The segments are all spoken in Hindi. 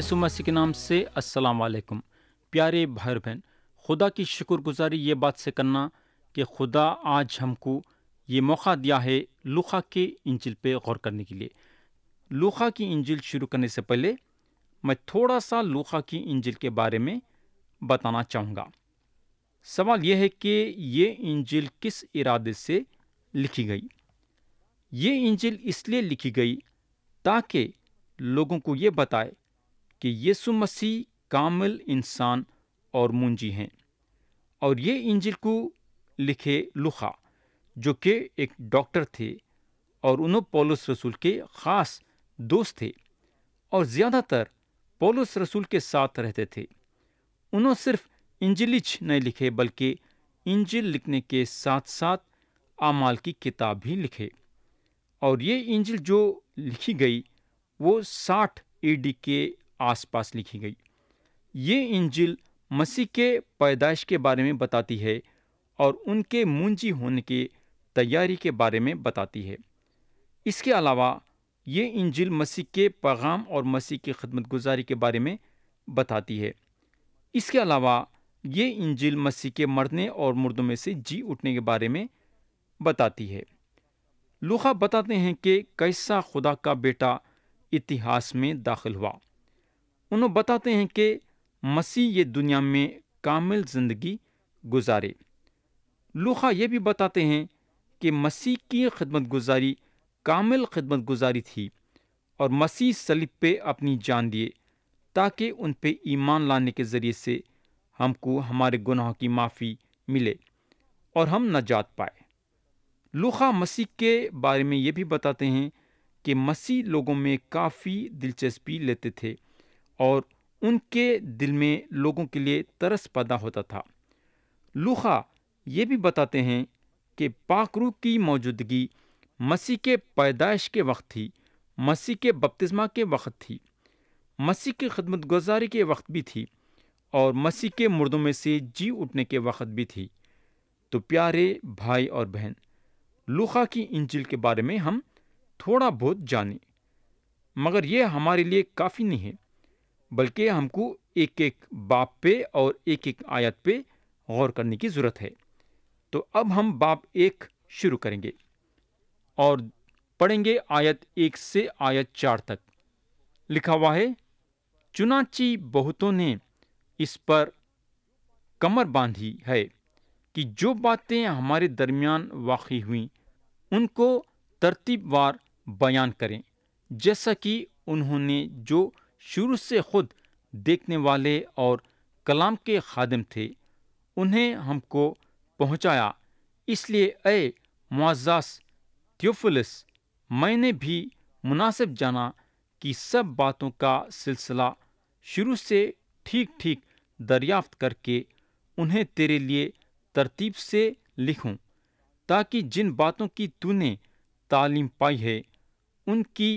यसु मसीह के नाम से अस्सलाम वालेकुम प्यारे भाई बहन खुदा की शुक्रगुजारी ये बात से करना कि खुदा आज हमको ये मौका दिया है लुखा के इंजिल पे गौर करने के लिए लुखा की इंजिल शुरू करने से पहले मैं थोड़ा सा लुखा की इंजिल के बारे में बताना चाहूँगा सवाल यह है कि ये इंजिल किस इरादे से लिखी गई ये इंजिल इसलिए लिखी गई ताकि लोगों को ये बताए कि यीशु मसीह कामिल इंसान और मुंजी हैं और ये इंजिल को लिखे लुखा जो कि एक डॉक्टर थे और उन्होंने पोलस रसूल के ख़ास दोस्त थे और ज़्यादातर पोलस रसूल के साथ रहते थे उन्होंने सिर्फ इंजिलिच नहीं लिखे बल्कि इंजिल लिखने के साथ साथ आमाल की किताब भी लिखे और ये इंजिल जो लिखी गई वो साठ ईडी के आसपास लिखी गई ये इंजिल मसीह के पैदाइश के बारे में बताती है और उनके मुंजी होने की तैयारी के बारे में बताती है इसके अलावा ये इंजिल मसीह के पैगाम और मसीह की खदमत गुजारी के बारे में बताती है इसके अलावा ये इंजिल मसीह के मरने और मुर्दों में से जी उठने के बारे में बताती है लुखा बताते हैं कि कैसा खुदा का बेटा इतिहास में दाखिल हुआ उन्होंने बताते हैं कि मसीह ये दुनिया में कामिल ज़िंदगी गुजारे लूखा ये भी बताते हैं कि मसीह की खिदमत गुजारी कामिल खिदमत गुजारी थी और मसीह सलीब पे अपनी जान दिए ताकि उन पे ईमान लाने के ज़रिए से हमको हमारे गुनाहों की माफ़ी मिले और हम नजात पाए लूखा मसीह के बारे में ये भी बताते हैं कि मसीह लोगों में काफ़ी दिलचस्पी लेते थे और उनके दिल में लोगों के लिए तरस पैदा होता था लूखा ये भी बताते हैं कि पाकरू की मौजूदगी मसीह के पैदाइश के वक्त थी मसीह के बपतिस्मा के वक्त थी मसीह की खदमत गुजारी के वक्त भी थी और मसीह के मुर्दों में से जी उठने के वक्त भी थी तो प्यारे भाई और बहन लूखा की इंजिल के बारे में हम थोड़ा बहुत जाने मगर यह हमारे लिए काफ़ी नहीं है बल्कि हमको एक एक बाप पे और एक एक आयत पे गौर करने की ज़रूरत है तो अब हम बाप एक शुरू करेंगे और पढ़ेंगे आयत एक से आयत चार तक लिखा हुआ है चुनाची बहुतों ने इस पर कमर बांधी है कि जो बातें हमारे दरमियान वाकई हुई उनको तरतीबवार बयान करें जैसा कि उन्होंने जो शुरू से खुद देखने वाले और कलाम के खादिम थे उन्हें हमको पहुंचाया इसलिए अय मुआजास त्योफुलस मैंने भी मुनासिब जाना कि सब बातों का सिलसिला शुरू से ठीक ठीक दरियाफ्त करके उन्हें तेरे लिए तरतीब से लिखूं, ताकि जिन बातों की तूने तालीम पाई है उनकी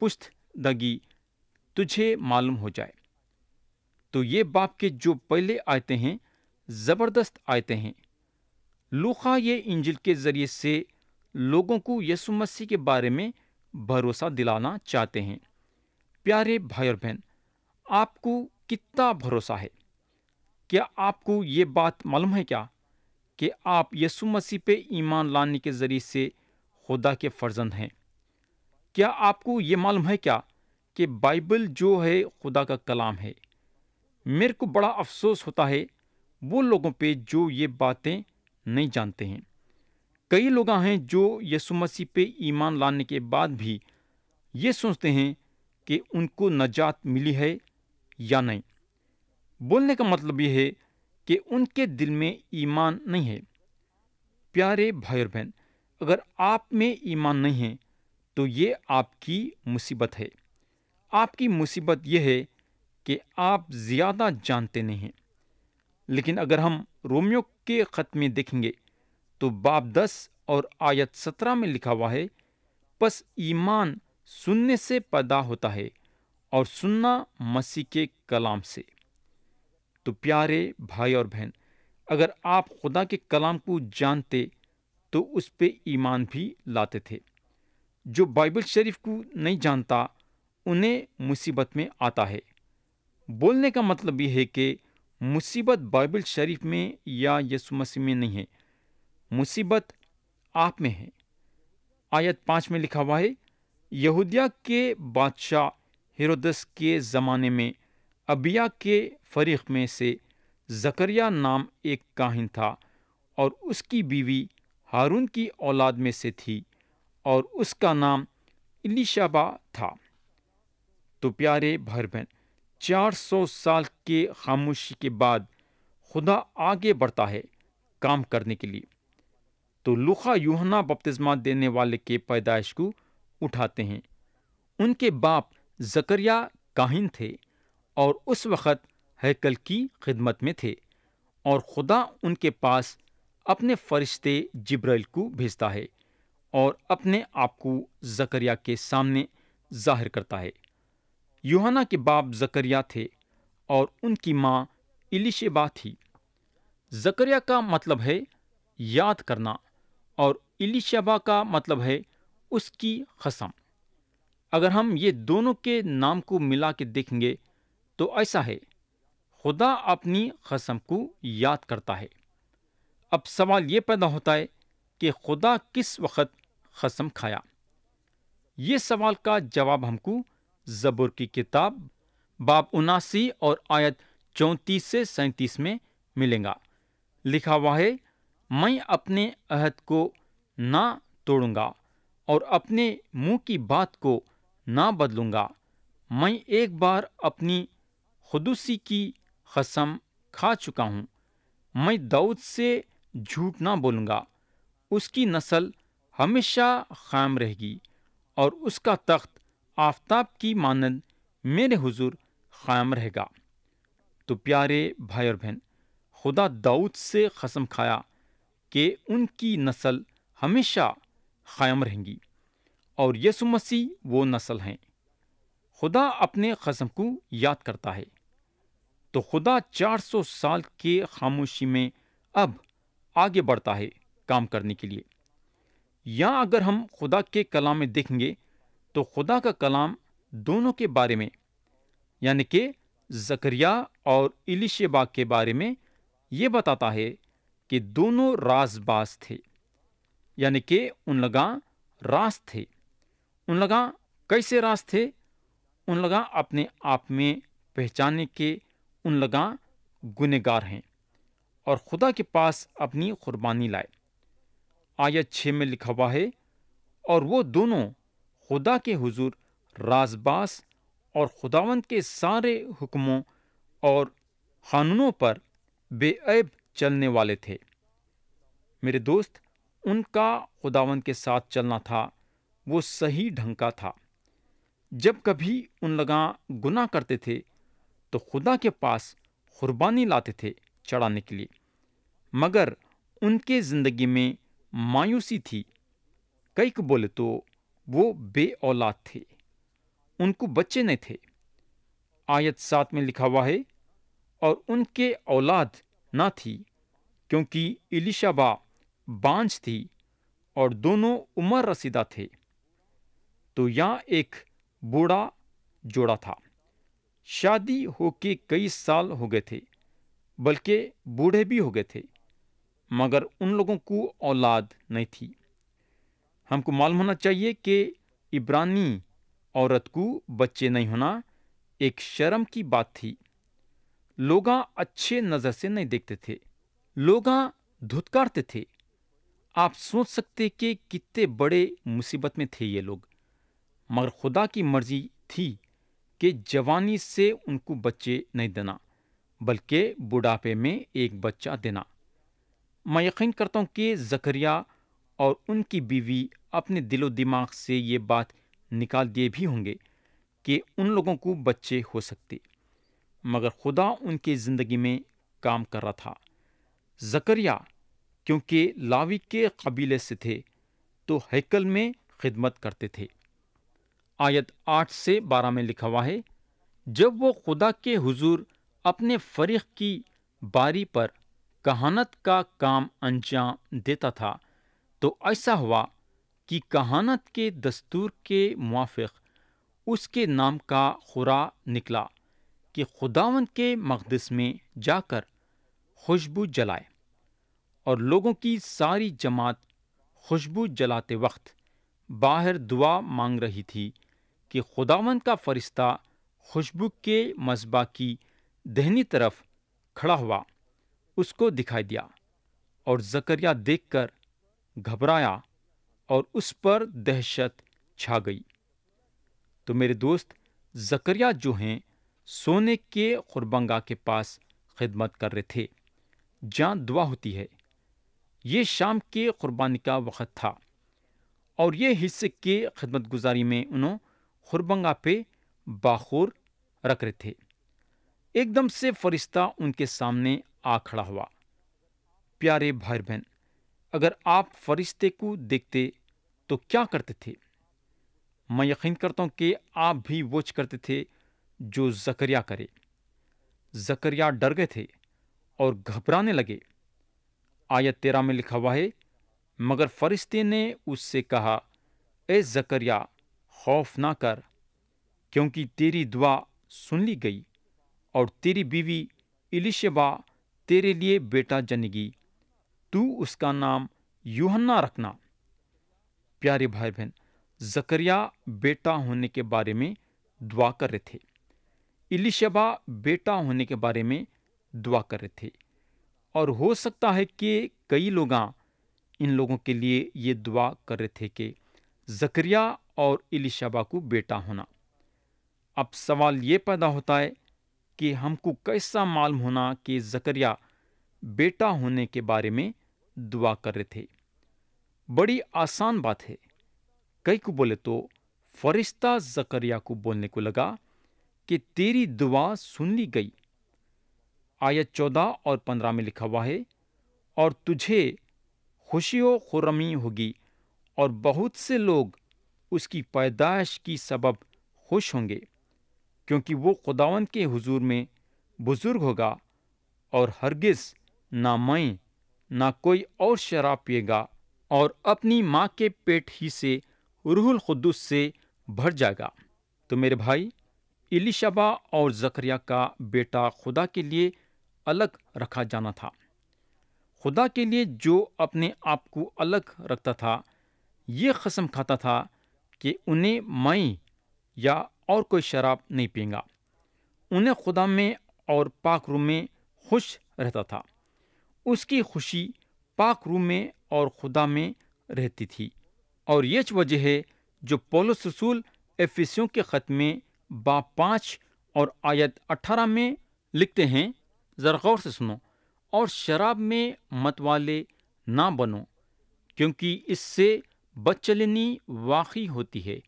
पुश्त दगी तुझे मालूम हो जाए तो ये बाप के जो पहले आयते हैं ज़बरदस्त आयते हैं लूखा ये इंजिल के ज़रिए से लोगों को यसु मसीह के बारे में भरोसा दिलाना चाहते हैं प्यारे भाई और बहन आपको कितना भरोसा है क्या आपको ये बात मालूम है क्या कि आप यसु मसीह पे ईमान लाने के ज़रिए से खुदा के फर्जंद हैं क्या आपको ये मालूम है क्या कि बाइबल जो है खुदा का कलाम है मेरे को बड़ा अफसोस होता है वो लोगों पे जो ये बातें नहीं जानते हैं कई लोग हैं जो यसु मसीह पे ईमान लाने के बाद भी ये सोचते हैं कि उनको नजात मिली है या नहीं बोलने का मतलब यह है कि उनके दिल में ईमान नहीं है प्यारे भाई और बहन अगर आप में ईमान नहीं है तो ये आपकी मुसीबत है आपकी मुसीबत यह है कि आप ज़्यादा जानते नहीं हैं लेकिन अगर हम रोमियो के ख़त में देखेंगे तो बाब दस और आयत सत्रह में लिखा हुआ है बस ईमान सुनने से पैदा होता है और सुनना मसीह के कलाम से तो प्यारे भाई और बहन अगर आप खुदा के कलाम को जानते तो उस पर ईमान भी लाते थे जो बाइबल शरीफ को नहीं जानता उन्हें मुसीबत में आता है बोलने का मतलब यह है कि मुसीबत बाइबल शरीफ में या यसु मसीह में नहीं है मुसीबत आप में है आयत पाँच में लिखा हुआ है यहूदिया के बादशाह हिरोदस के ज़माने में अबिया के फरीक में से जकरिया नाम एक काहिन था और उसकी बीवी हारून की औलाद में से थी और उसका नाम इलिशाबा था तो प्यारे भाई बहन चार सौ साल के खामोशी के बाद खुदा आगे बढ़ता है काम करने के लिए तो लुखा यूहना बपतिस्मा देने वाले के पैदाइश को उठाते हैं उनके बाप जकरिया काहिन थे और उस वक़्त हैकल की खिदमत में थे और खुदा उनके पास अपने फरिश्ते जिब्रैल को भेजता है और अपने आप को जकरिया के सामने जाहिर करता है योहाना के बाप जकरिया थे और उनकी माँ इलिशेबा थी जकरिया का मतलब है याद करना और इलिशेबा का मतलब है उसकी कसम अगर हम ये दोनों के नाम को मिला के देखेंगे तो ऐसा है खुदा अपनी कसम को याद करता है अब सवाल ये पैदा होता है कि खुदा किस वक्त कसम खाया ये सवाल का जवाब हमको जबुर की किताब बाप उनासी और आयत चौंतीस से सैंतीस में मिलेगा लिखा हुआ है मैं अपने अहद को ना तोड़ूंगा और अपने मुंह की बात को ना बदलूंगा मैं एक बार अपनी खुदुसी की कसम खा चुका हूँ मैं दाऊद से झूठ ना बोलूँगा उसकी नस्ल हमेशा खायम रहेगी और उसका तख्त आफ्ताब की मानंद मेरे हुजूर क़ायम रहेगा तो प्यारे भाई और बहन खुदा दाऊद से कसम खाया कि उनकी नस्ल हमेशा क़ायम रहेंगी और यसु मसीह वो नस्ल हैं खुदा अपने कसम को याद करता है तो खुदा 400 साल के खामोशी में अब आगे बढ़ता है काम करने के लिए या अगर हम खुदा के कलाम में देखेंगे तो खुदा का कलाम दोनों के बारे में यानी कि जकरिया और इलिशबाग के बारे में ये बताता है कि दोनों राजबाज थे यानी कि उन लगा रास थे उन लगा कैसे रास थे उन लगा अपने आप में पहचाने के उन लगा गुनेगार हैं और खुदा के पास अपनी कुर्बानी लाए आयत छः में लिखा हुआ है और वो दोनों खुदा के हुजूर राजबास और खुदावंत के सारे हुक्मों और कानूनों पर बेअब चलने वाले थे मेरे दोस्त उनका खुदावंत के साथ चलना था वो सही ढंग का था जब कभी उन लगा गुनाह करते थे तो खुदा के पास कुर्बानी लाते थे चढ़ाने के लिए मगर उनके ज़िंदगी में मायूसी थी कई को बोले तो वो बे औलाद थे उनको बच्चे नहीं थे आयत सात में लिखा हुआ है और उनके औलाद ना थी क्योंकि इलिशाबा बांझ थी और दोनों उम्र रसीदा थे तो यहाँ एक बूढ़ा जोड़ा था शादी होके कई साल हो गए थे बल्कि बूढ़े भी हो गए थे मगर उन लोगों को औलाद नहीं थी हमको मालूम होना चाहिए कि इब्रानी औरत को बच्चे नहीं होना एक शर्म की बात थी लोग अच्छे नज़र से नहीं देखते थे लोग धुतकारते थे आप सोच सकते कि कितने बड़े मुसीबत में थे ये लोग मगर खुदा की मर्जी थी कि जवानी से उनको बच्चे नहीं देना बल्कि बुढ़ापे में एक बच्चा देना मैं यकीन करता हूँ कि जकरिया और उनकी बीवी अपने दिलो दिमाग से ये बात निकाल दिए भी होंगे कि उन लोगों को बच्चे हो सकते मगर खुदा उनकी ज़िंदगी में काम कर रहा था जकरिया क्योंकि लावी के कबीले से थे तो हैकल में खिदमत करते थे आयत आठ से बारह में लिखा हुआ है जब वो खुदा के हुजूर अपने फरीक की बारी पर कहानत का काम अंजाम देता था तो ऐसा हुआ कि कहानत के दस्तूर के मुआफ़ उसके नाम का खुरा निकला कि खुदावन के मकदस में जाकर खुशबू जलाए और लोगों की सारी जमात खुशबू जलाते वक्त बाहर दुआ मांग रही थी कि खुदावन का फरिश्ता खुशबू के मस्बा की दहनी तरफ खड़ा हुआ उसको दिखाई दिया और जकरिया देखकर घबराया और उस पर दहशत छा गई तो मेरे दोस्त जकरिया जो हैं सोने के खुरबंगा के पास खिदमत कर रहे थे जहाँ दुआ होती है ये शाम के कुरबानी का वक़्त था और ये हिस्से के खिदमत गुजारी में उन्होंने खुरबंगा पे बाखुर रख रहे थे एकदम से फरिश्ता उनके सामने आ खड़ा हुआ प्यारे भाई बहन अगर आप फरिश्ते को देखते तो क्या करते थे मैं यकीन करता हूँ कि आप भी वोच करते थे जो जकरिया करे जकरिया डर गए थे और घबराने लगे आयत तेरा में लिखा हुआ है मगर फरिश्ते ने उससे कहा ए जकरिया खौफ ना कर क्योंकि तेरी दुआ सुन ली गई और तेरी बीवी इलिशबा तेरे लिए बेटा जनेगी तू उसका नाम यूहन्ना रखना प्यारे भाई बहन जकरिया बेटा होने के बारे में दुआ कर रहे थे इलिशबा बेटा होने के बारे में दुआ कर रहे थे और हो सकता है कि कई लोग इन लोगों के लिए ये दुआ कर रहे थे कि जकरिया और इलिशबा को बेटा होना अब सवाल ये पैदा होता है कि हमको कैसा मालूम होना कि जकरिया बेटा होने के बारे में दुआ कर रहे थे बड़ी आसान बात है कई को बोले तो फरिश्ता जकरिया को बोलने को लगा कि तेरी दुआ सुन ली गई आयत चौदह और पंद्रह में लिखा हुआ है और तुझे खुशी व खुरमी होगी और बहुत से लोग उसकी पैदाइश की सबब खुश होंगे क्योंकि वो खुदावन के हुजूर में बुज़ुर्ग होगा और हरगिज़ नामय ना कोई और शराब पिएगा और अपनी माँ के पेट ही से रूहुल खुदस से भर जाएगा तो मेरे भाई इलिशबा और जकरिया का बेटा खुदा के लिए अलग रखा जाना था खुदा के लिए जो अपने आप को अलग रखता था ये कसम खाता था कि उन्हें मई या और कोई शराब नहीं पिएगा उन्हें खुदा में और पाखरू में खुश रहता था उसकी खुशी पाक रूम में और खुदा में रहती थी और यह वजह है जो पोलस रसूल एफिसियों के ख़त में बा पाँच और आयत अठारह में लिखते हैं जर गौर से सुनो और शराब में मत वाले ना बनो क्योंकि इससे बदचलनी वाकई होती है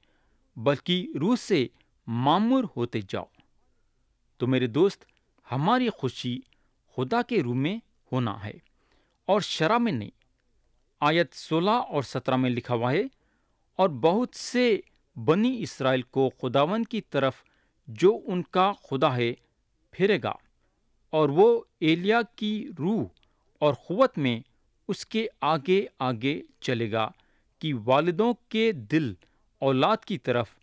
बल्कि रूह से मामूर होते जाओ तो मेरे दोस्त हमारी खुशी खुदा के रूह में होना है और शरा में नहीं आयत 16 और 17 में लिखा हुआ है और बहुत से बनी इसराइल को खुदावन की तरफ जो उनका खुदा है फिरेगा और वो एलिया की रूह और क़वत में उसके आगे आगे चलेगा कि वालदों के दिल औलाद की तरफ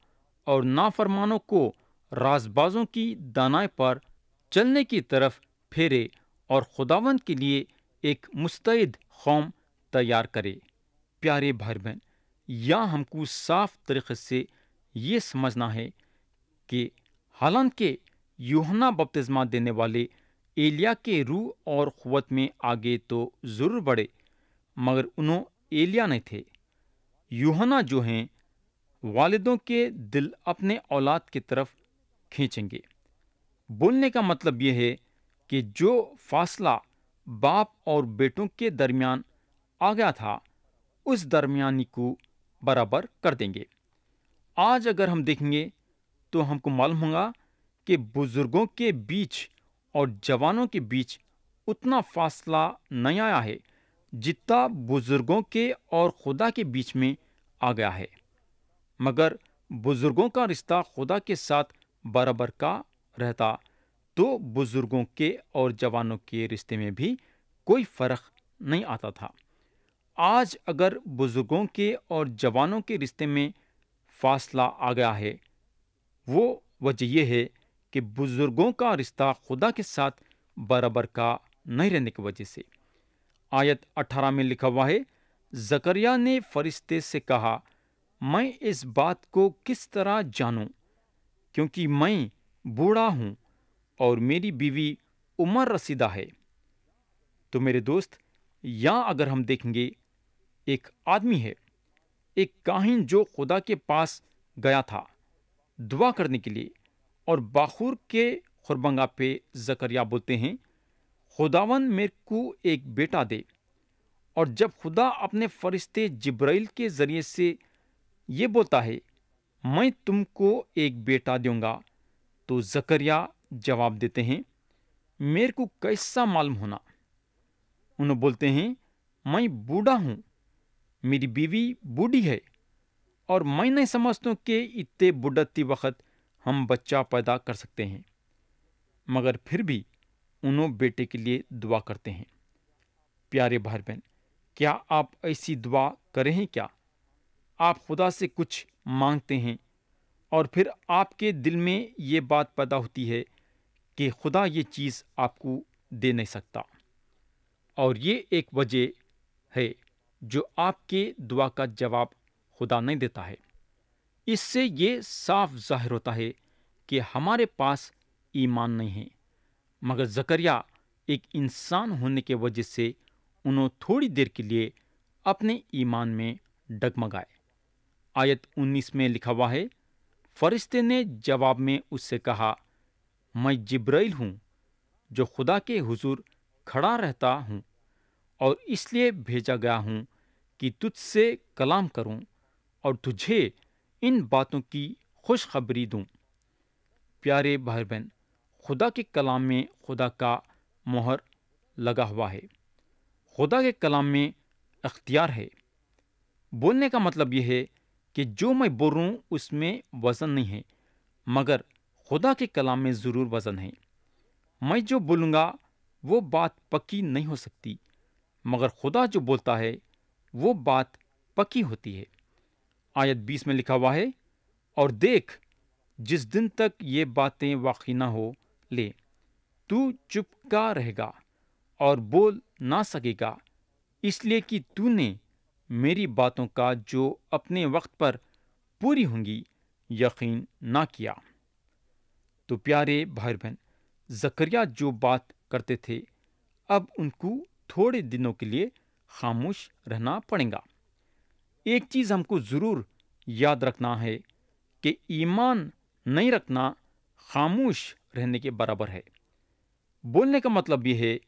और नाफरमानों को राजबाजों की दानाएं पर चलने की तरफ फेरे और खुदावंद के लिए एक मुस्तैद कौम तैयार करे प्यारे भाई बहन यहाँ हमको साफ तरीके से ये समझना है कि हालांकि यूहना बपतिस्मा देने वाले एलिया के रूह और क़वत में आगे तो ज़रूर बढ़े मगर उन्होंने एलिया नहीं थे यूहना जो हैं वालिदों के दिल अपने औलाद की तरफ खींचेंगे बोलने का मतलब यह है कि जो फासला बाप और बेटों के दरमियान आ गया था उस दरमियानी को बराबर कर देंगे आज अगर हम देखेंगे तो हमको मालूम होगा कि बुज़ुर्गों के बीच और जवानों के बीच उतना फासला नहीं आया है जितना बुज़ुर्गों के और खुदा के बीच में आ गया है मगर बुज़ुर्गों का रिश्ता खुदा के साथ बराबर का रहता तो बुजुर्गों के और जवानों के रिश्ते में भी कोई फ़र्क नहीं आता था आज अगर बुज़ुर्गों के और जवानों के रिश्ते में फासला आ गया है वो वजह यह है कि बुज़ुर्गों का रिश्ता खुदा के साथ बराबर का नहीं रहने की वजह से आयत 18 में लिखा हुआ है जकरिया ने फरिश्ते से कहा मैं इस बात को किस तरह जानूं क्योंकि मैं बूढ़ा हूं और मेरी बीवी उमर रसीदा है तो मेरे दोस्त यहाँ अगर हम देखेंगे एक आदमी है एक काहिन जो खुदा के पास गया था दुआ करने के लिए और बाखूर के खुरबंगा पे जकरिया बोलते हैं खुदावन मेरे को एक बेटा दे और जब खुदा अपने फरिश्ते जब्राइल के ज़रिए से ये बोलता है मैं तुमको एक बेटा दूंगा तो जकरिया जवाब देते हैं मेरे को कैसा मालूम होना उन्हें बोलते हैं मैं बूढ़ा हूँ मेरी बीवी बूढ़ी है और मैं नहीं समझता हूँ कि इतने बुढ़ती वक्त हम बच्चा पैदा कर सकते हैं मगर फिर भी उन्हों बेटे के लिए दुआ करते हैं प्यारे भाई बहन क्या आप ऐसी दुआ करें हैं क्या आप खुदा से कुछ मांगते हैं और फिर आपके दिल में ये बात पैदा होती है कि खुदा ये चीज़ आपको दे नहीं सकता और ये एक वजह है जो आपके दुआ का जवाब खुदा नहीं देता है इससे ये साफ जाहिर होता है कि हमारे पास ईमान नहीं है मगर जकरिया एक इंसान होने के वजह से उन्होंने थोड़ी देर के लिए अपने ईमान में डगमगाए आयत 19 में लिखा हुआ है फरिश्ते ने जवाब में उससे कहा मैं जिब्राइल हूँ जो खुदा के हुजूर खड़ा रहता हूँ और इसलिए भेजा गया हूँ कि तुझसे कलाम करूँ और तुझे इन बातों की खुशखबरी दूँ प्यारे भाई बहन खुदा के कलाम में खुदा का मोहर लगा हुआ है खुदा के कलाम में अख्तियार है बोलने का मतलब यह है कि जो मैं बोल रहा हूँ उसमें वज़न नहीं है मगर खुदा के कलाम में ज़रूर वज़न है मैं जो बोलूँगा वो बात पक्की नहीं हो सकती मगर खुदा जो बोलता है वो बात पक्की होती है आयत बीस में लिखा हुआ है और देख जिस दिन तक ये बातें वाकई ना हो ले तू चुपका रहेगा और बोल ना सकेगा इसलिए कि तूने मेरी बातों का जो अपने वक्त पर पूरी होंगी यकीन ना किया तो प्यारे भाई बहन जकरिया जो बात करते थे अब उनको थोड़े दिनों के लिए खामोश रहना पड़ेगा एक चीज़ हमको ज़रूर याद रखना है कि ईमान नहीं रखना खामोश रहने के बराबर है बोलने का मतलब यह है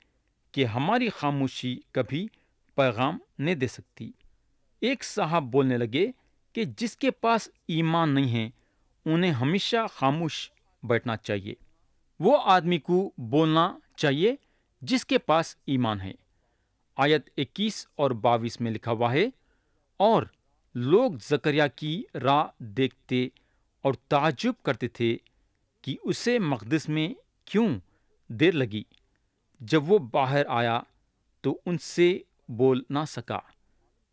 कि हमारी खामोशी कभी पैगाम नहीं दे सकती एक साहब बोलने लगे कि जिसके पास ईमान नहीं है उन्हें हमेशा खामोश बैठना चाहिए वो आदमी को बोलना चाहिए जिसके पास ईमान है आयत 21 और 22 में लिखा हुआ है और लोग जकरिया की राह देखते और ताजुब करते थे कि उसे मकदस में क्यों देर लगी जब वो बाहर आया तो उनसे बोल ना सका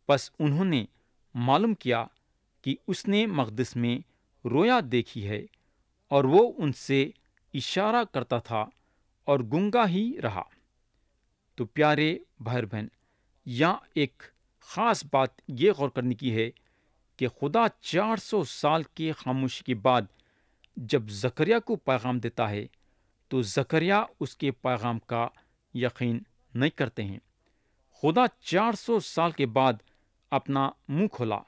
बस उन्होंने मालूम किया कि उसने मकदस में रोया देखी है और वो उनसे इशारा करता था और गंगा ही रहा तो प्यारे भाई बहन यहाँ एक ख़ास बात ये गौर करने की है कि खुदा 400 साल के खामोशी के बाद जब जकरिया को पैगाम देता है तो जकरिया उसके पैगाम का यकीन नहीं करते हैं खुदा 400 साल के बाद अपना मुंह खोला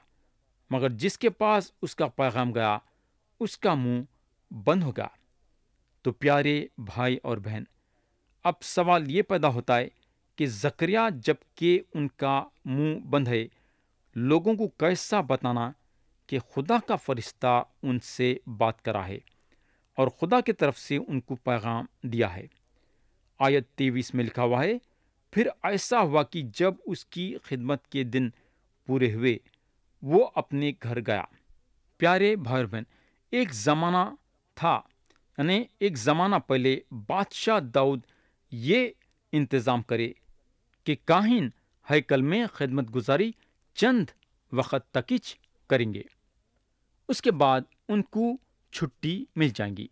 मगर जिसके पास उसका पैगाम गया उसका मुंह बंद होगा तो प्यारे भाई और बहन अब सवाल ये पैदा होता है कि जकरिया जबकि उनका मुंह बंद है लोगों को कैसा बताना कि खुदा का फरिश्ता उनसे बात करा है और खुदा की तरफ से उनको पैगाम दिया है आयत तेवीस में लिखा हुआ है फिर ऐसा हुआ कि जब उसकी खिदमत के दिन पूरे हुए वो अपने घर गया प्यारे भाई बहन एक ज़माना था यानी एक ज़माना पहले बादशाह दाऊद ये इंतज़ाम करे कि काहिन हैकल में ख़दमत गुजारी चंद वक्त तकिच करेंगे उसके बाद उनको छुट्टी मिल जाएंगी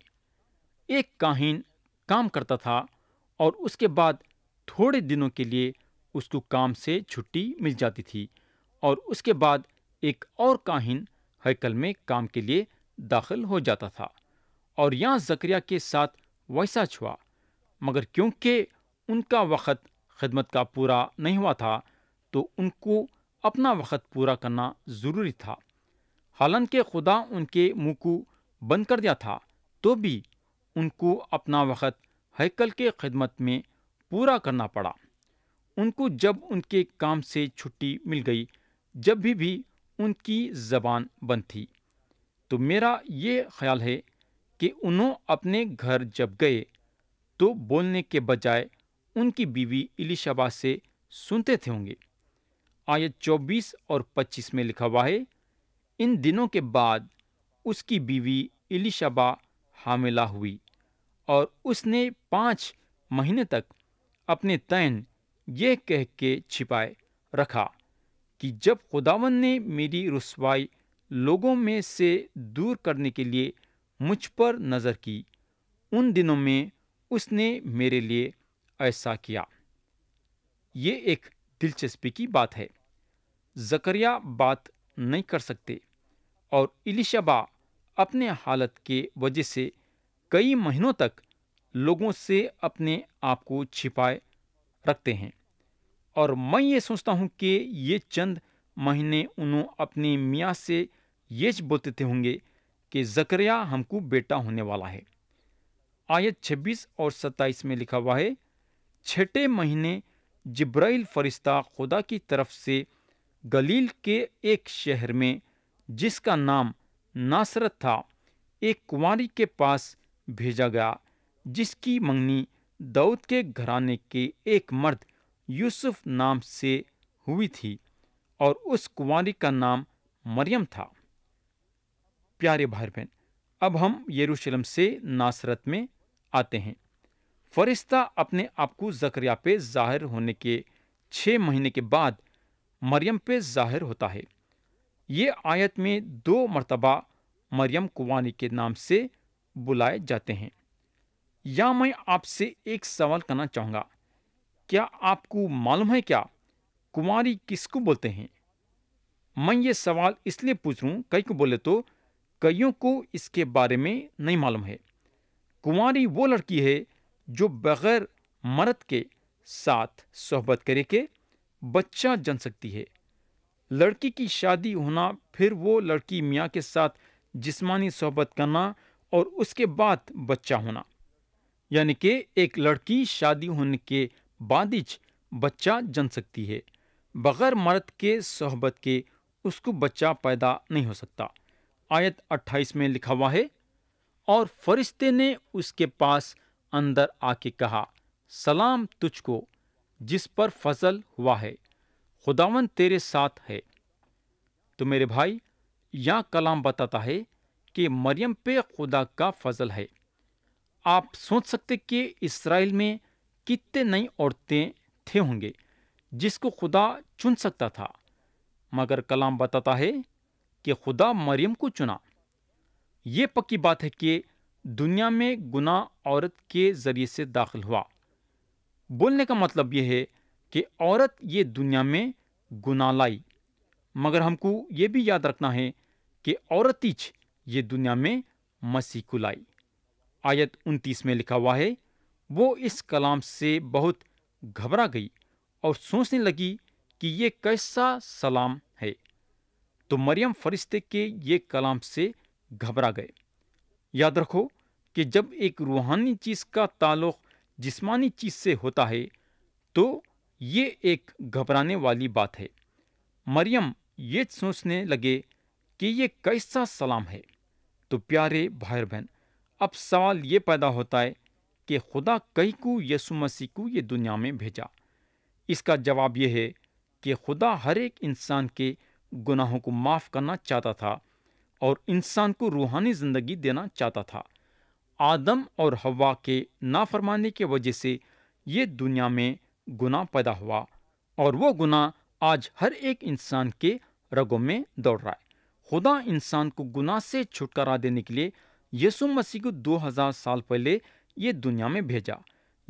एक काहिन काम करता था और उसके बाद थोड़े दिनों के लिए उसको काम से छुट्टी मिल जाती थी और उसके बाद एक और काहिन हैकल में काम के लिए दाखिल हो जाता था और यहाँ जक्रिया के साथ वैसा छुआ मगर क्योंकि उनका वक़्त खदमत का पूरा नहीं हुआ था तो उनको अपना वक़्त पूरा करना ज़रूरी था हालांकि खुदा उनके मुँह को बंद कर दिया था तो भी उनको अपना वक़्त हैकल के खिदमत में पूरा करना पड़ा उनको जब उनके काम से छुट्टी मिल गई जब भी भी उनकी ज़बान बंद थी तो मेरा ये ख्याल है कि उन्होंने अपने घर जब गए तो बोलने के बजाय उनकी बीवी इलीशबा से सुनते थे होंगे आयत 24 और 25 में लिखा हुआ है इन दिनों के बाद उसकी बीवी इलिशाबा हामिला हुई और उसने पाँच महीने तक अपने तैन यह कह के छिपाए रखा कि जब खुदावन ने मेरी रसवाई लोगों में से दूर करने के लिए मुझ पर नज़र की उन दिनों में उसने मेरे लिए ऐसा किया ये एक दिलचस्पी की बात है जकरिया बात नहीं कर सकते और इलिशबा अपने हालत के वजह से कई महीनों तक लोगों से अपने आप को छिपाए रखते हैं और मैं ये सोचता हूँ कि ये चंद महीने उन्होंने अपने मियाँ से ये बोलते होंगे कि जकरिया हमको बेटा होने वाला है आयत 26 और 27 में लिखा हुआ है छठे महीने जिब्राइल फरिश्ता खुदा की तरफ से गलील के एक शहर में जिसका नाम नासरत था एक कुंवारी के पास भेजा गया जिसकी मंगनी दाऊद के घराने के एक मर्द यूसुफ नाम से हुई थी और उस कुंवारी का नाम मरियम था प्यारे भाई बहन अब हम यरूशलेम से नासरत में आते हैं फरिश्ता अपने आप को जकरिया पे जाहिर होने के छः महीने के बाद मरियम पे जाहिर होता है ये आयत में दो मरतबा मरियम कुवानी के नाम से बुलाए जाते हैं या मैं आपसे एक सवाल करना चाहूँगा क्या आपको मालूम है क्या कुमारी किसको बोलते हैं मैं ये सवाल इसलिए पूछ रूँ कई को बोले तो कईयों को इसके बारे में नहीं मालूम है कुंवारी वो लड़की है जो बगैर मर्द के साथ सोहबत करके बच्चा जन सकती है लड़की की शादी होना फिर वो लड़की मियाँ के साथ जिस्मानी सोहबत करना और उसके बाद बच्चा होना यानी कि एक लड़की शादी होने के बाद ही बच्चा जन सकती है बगैर मर्द के सोहबत के उसको बच्चा पैदा नहीं हो सकता आयत 28 में लिखा हुआ है और फरिश्ते ने उसके पास अंदर आके कहा सलाम तुझको जिस पर फजल हुआ है खुदावन तेरे साथ है तो मेरे भाई यह कलाम बताता है कि मरियम पे खुदा का फजल है आप सोच सकते कि इसराइल में कितने नई औरतें थे होंगे जिसको खुदा चुन सकता था मगर कलाम बताता है कि खुदा मरियम को चुना ये पक्की बात है कि दुनिया में गुना औरत के ज़रिए से दाखिल हुआ बोलने का मतलब यह है कि औरत ये दुनिया में गुना लाई मगर हमको ये भी याद रखना है कि औरत ये दुनिया में मसीह को लाई आयत उनतीस में लिखा हुआ है वो इस कलाम से बहुत घबरा गई और सोचने लगी कि ये कैसा सलाम है तो मरियम फरिश्ते के ये कलाम से घबरा गए याद रखो कि जब एक रूहानी चीज़ का ताल्लुक जिस्मानी चीज़ से होता है तो ये एक घबराने वाली बात है मरियम ये सोचने लगे कि ये कैसा सलाम है तो प्यारे भाई बहन अब सवाल ये पैदा होता है कि खुदा कई को यसु मसीह को ये दुनिया में भेजा इसका जवाब यह है कि खुदा हर एक इंसान के गुनाहों को माफ़ करना चाहता था और इंसान को रूहानी ज़िंदगी देना चाहता था आदम और हवा के नाफरमाने के वजह से ये दुनिया में गुनाह पैदा हुआ और वो गुनाह आज हर एक इंसान के रगों में दौड़ रहा है खुदा इंसान को गुनाह से छुटकारा देने के लिए यीशु मसीह को 2000 साल पहले ये दुनिया में भेजा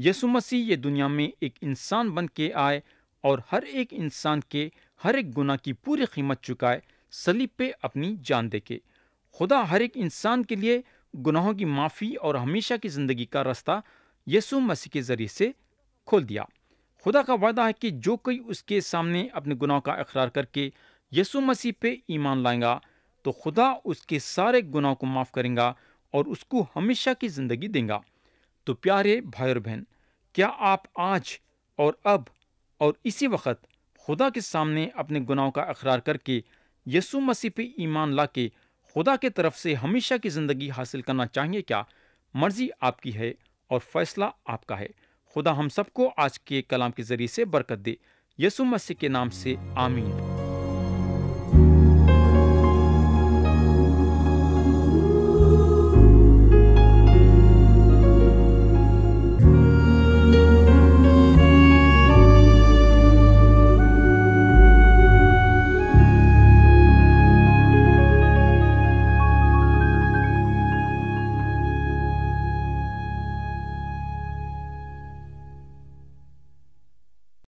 यीशु मसीह ये दुनिया में एक इंसान बन के आए और हर एक इंसान के हर एक गुना की पूरी कीमत चुकाए सलीब पे अपनी जान दे के खुदा हर एक इंसान के लिए गुनाहों की माफ़ी और हमेशा की ज़िंदगी का रास्ता यसु मसीह के ज़रिए से खोल दिया खुदा का वादा है कि जो कोई उसके सामने अपने गुनाहों का अखरार करके यसु मसीह पे ईमान लाएगा तो खुदा उसके सारे गुनाहों को माफ़ करेगा और उसको हमेशा की ज़िंदगी देगा तो प्यारे भाई और बहन क्या आप आज और अब और इसी वक्त खुदा के सामने अपने गुनाहों का अकरार करके यसु मसीह पे ईमान ला के खुदा के तरफ से हमेशा की ज़िंदगी हासिल करना चाहिए क्या मर्जी आपकी है और फैसला आपका है खुदा हम सबको आज के कलाम के ज़रिए से बरकत दे यसु मसीह के नाम से आमीन